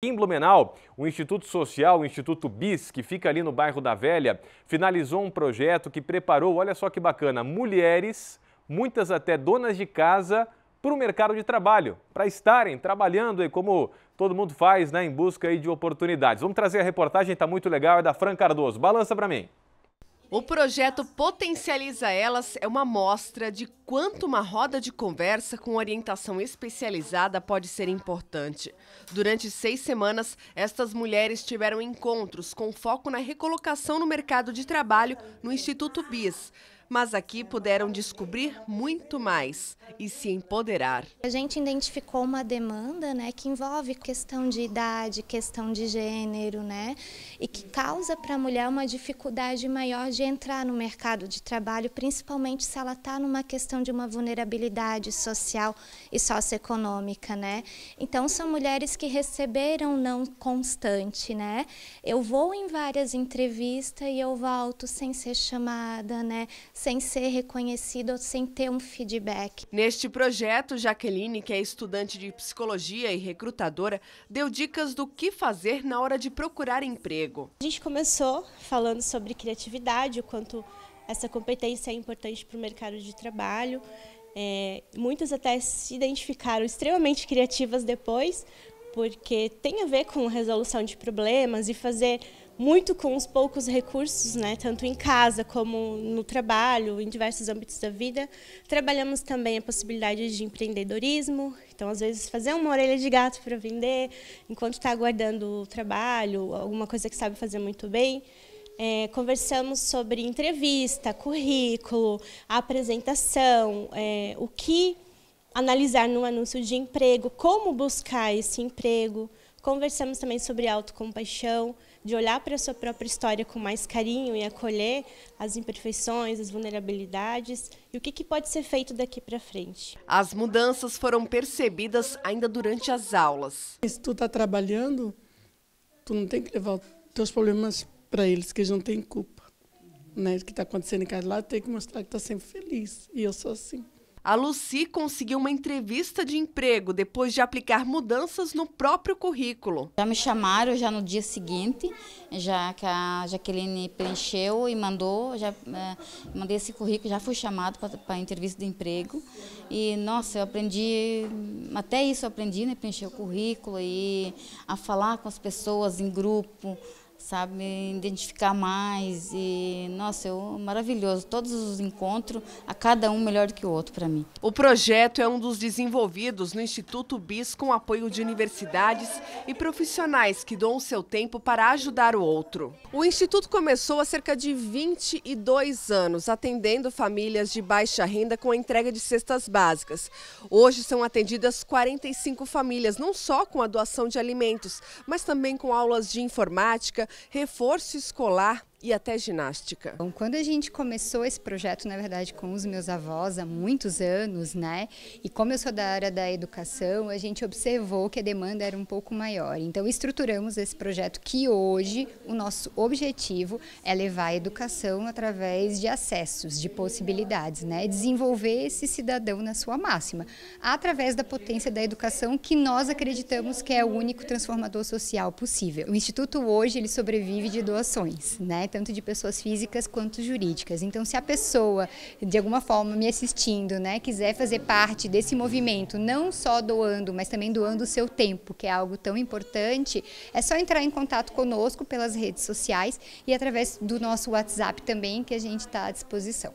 Em Blumenau, o Instituto Social, o Instituto BIS, que fica ali no bairro da Velha, finalizou um projeto que preparou, olha só que bacana, mulheres, muitas até donas de casa, para o mercado de trabalho, para estarem trabalhando aí como todo mundo faz, né, em busca aí de oportunidades. Vamos trazer a reportagem, está muito legal, é da Fran Cardoso. Balança para mim. O projeto Potencializa Elas é uma mostra de quanto uma roda de conversa com orientação especializada pode ser importante. Durante seis semanas, estas mulheres tiveram encontros com foco na recolocação no mercado de trabalho no Instituto BIS mas aqui puderam descobrir muito mais e se empoderar. A gente identificou uma demanda né, que envolve questão de idade, questão de gênero, né, e que causa para a mulher uma dificuldade maior de entrar no mercado de trabalho, principalmente se ela está numa questão de uma vulnerabilidade social e socioeconômica. Né? Então, são mulheres que receberam não constante. Né? Eu vou em várias entrevistas e eu volto sem ser chamada, né? sem ser reconhecido, sem ter um feedback. Neste projeto, Jaqueline, que é estudante de psicologia e recrutadora, deu dicas do que fazer na hora de procurar emprego. A gente começou falando sobre criatividade, o quanto essa competência é importante para o mercado de trabalho. É, muitas até se identificaram extremamente criativas depois, porque tem a ver com resolução de problemas e fazer muito com os poucos recursos, né, tanto em casa como no trabalho, em diversos âmbitos da vida. Trabalhamos também a possibilidade de empreendedorismo, então às vezes fazer uma orelha de gato para vender, enquanto está aguardando o trabalho, alguma coisa que sabe fazer muito bem. É, conversamos sobre entrevista, currículo, apresentação, é, o que analisar no anúncio de emprego, como buscar esse emprego. Conversamos também sobre autocompaixão, de olhar para a sua própria história com mais carinho e acolher as imperfeições, as vulnerabilidades e o que, que pode ser feito daqui para frente. As mudanças foram percebidas ainda durante as aulas. Se tu está trabalhando, tu não tem que levar os teus problemas para eles, que eles não têm culpa. Né? O que está acontecendo em casa lá tem que mostrar que está sempre feliz. E eu sou assim. A Lucy conseguiu uma entrevista de emprego depois de aplicar mudanças no próprio currículo. Já me chamaram já no dia seguinte, já que a Jaqueline preencheu e mandou, já é, mandei esse currículo, já fui chamado para a entrevista de emprego. E nossa, eu aprendi, até isso eu aprendi, né, preencher o currículo e a falar com as pessoas em grupo, sabe, identificar mais e nossa, eu maravilhoso, todos os encontros, a cada um melhor do que o outro para mim. O projeto é um dos desenvolvidos no Instituto Bis com apoio de universidades e profissionais que doam seu tempo para ajudar o outro. O instituto começou há cerca de 22 anos, atendendo famílias de baixa renda com a entrega de cestas básicas. Hoje são atendidas 45 famílias, não só com a doação de alimentos, mas também com aulas de informática reforço escolar e até ginástica. Bom, quando a gente começou esse projeto, na verdade, com os meus avós há muitos anos, né? E como eu sou da área da educação, a gente observou que a demanda era um pouco maior. Então estruturamos esse projeto que hoje o nosso objetivo é levar a educação através de acessos, de possibilidades, né? Desenvolver esse cidadão na sua máxima, através da potência da educação que nós acreditamos que é o único transformador social possível. O instituto hoje ele sobrevive de doações, né? Né, tanto de pessoas físicas quanto jurídicas. Então, se a pessoa, de alguma forma, me assistindo, né, quiser fazer parte desse movimento, não só doando, mas também doando o seu tempo, que é algo tão importante, é só entrar em contato conosco pelas redes sociais e através do nosso WhatsApp também, que a gente está à disposição.